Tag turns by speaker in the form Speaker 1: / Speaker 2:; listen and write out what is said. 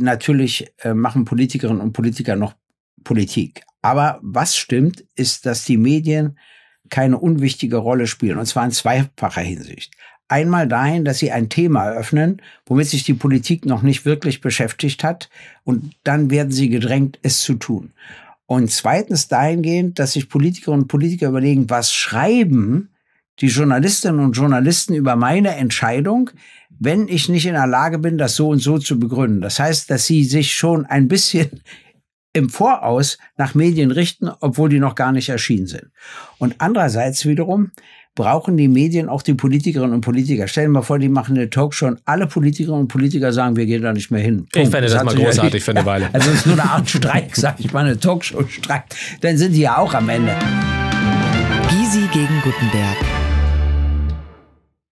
Speaker 1: natürlich äh, machen Politikerinnen und Politiker noch Politik. Aber was stimmt, ist, dass die Medien keine unwichtige Rolle spielen, und zwar in zweifacher Hinsicht. Einmal dahin, dass sie ein Thema eröffnen, womit sich die Politik noch nicht wirklich beschäftigt hat, und dann werden sie gedrängt, es zu tun. Und zweitens dahingehend, dass sich Politikerinnen und Politiker überlegen, was schreiben die Journalistinnen und Journalisten über meine Entscheidung, wenn ich nicht in der Lage bin, das so und so zu begründen. Das heißt, dass sie sich schon ein bisschen im Voraus nach Medien richten, obwohl die noch gar nicht erschienen sind. Und andererseits wiederum brauchen die Medien auch die Politikerinnen und Politiker. Stellen wir mal vor, die machen eine Talkshow und alle Politikerinnen und Politiker sagen, wir gehen da nicht mehr hin. Punkt. Ich fände das, das mal großartig für eine ja, Weile. Also es ist nur eine Art Streik, sag ich mal, eine Talkshow-Streik. Dann sind die ja auch am Ende. Gysi gegen Gutenberg.